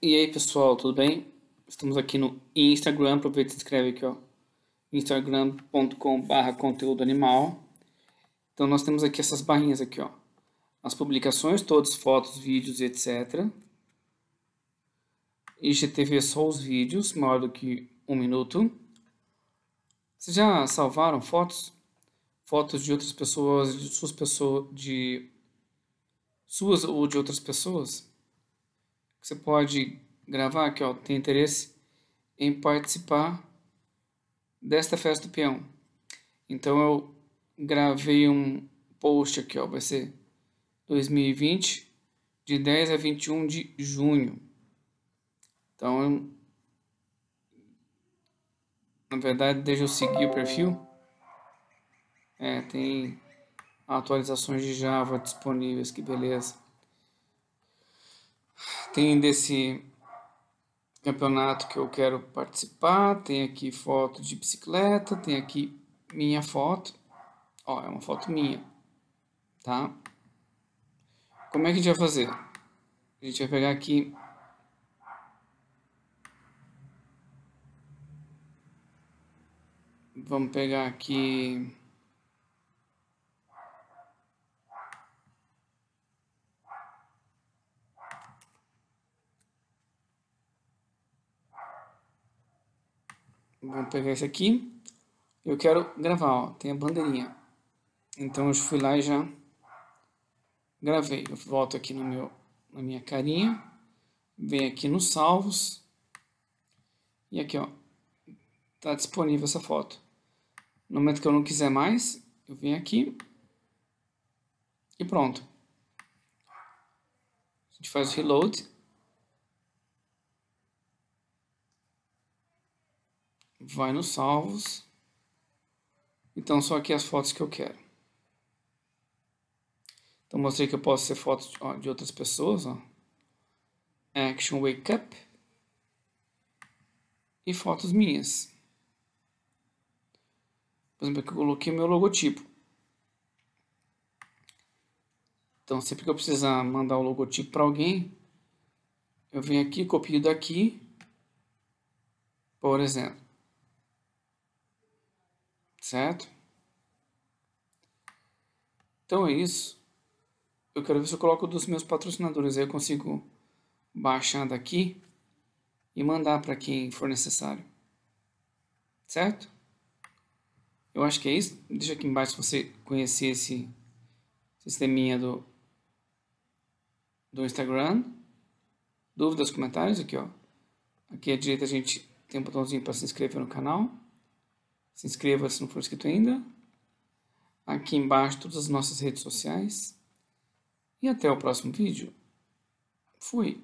E aí pessoal, tudo bem? Estamos aqui no Instagram, aproveita e se inscreve aqui, ó. instagram.com.br conteúdo animal. Então nós temos aqui essas barrinhas aqui, ó. As publicações todas, fotos, vídeos, etc. IGTV só os vídeos, maior do que um minuto. Vocês já salvaram fotos? Fotos de outras pessoas, de suas pessoas, de suas ou de outras pessoas? Você pode gravar que ó, tem interesse em participar desta festa do peão. Então eu gravei um post aqui, ó, vai ser 2020 de 10 a 21 de junho. Então eu, na verdade, deixa eu seguir o perfil. É, tem atualizações de Java disponíveis, que beleza. Tem desse campeonato que eu quero participar, tem aqui foto de bicicleta, tem aqui minha foto. Ó, é uma foto minha, tá? Como é que a gente vai fazer? A gente vai pegar aqui Vamos pegar aqui Vamos pegar esse aqui. Eu quero gravar, ó, tem a bandeirinha. Então eu fui lá e já gravei. Eu volto aqui no meu, na minha carinha. Venho aqui nos salvos. E aqui, ó. Tá disponível essa foto. No momento que eu não quiser mais, eu venho aqui. E pronto. A gente faz o reload. vai nos salvos. Então, só aqui as fotos que eu quero. Então, mostrei que eu posso ser fotos de, outras pessoas. Ó. Action Wake Up. E fotos minhas. Por exemplo, aqui eu coloquei meu logotipo. Então, sempre que eu precisar mandar o logotipo para alguém, eu venho aqui, copio daqui, por exemplo. Certo? Então é isso. Eu quero ver se eu coloco dos meus patrocinadores. Aí eu consigo baixar daqui e mandar para quem for necessário. Certo? Eu acho que é isso. Deixa aqui embaixo se você conhecer esse sisteminha do, do Instagram. Dúvidas, comentários aqui, ó. Aqui à direita a gente tem um botãozinho para se inscrever no canal. Se inscreva se não for inscrito ainda. Aqui embaixo todas as nossas redes sociais. E até o próximo vídeo. Fui!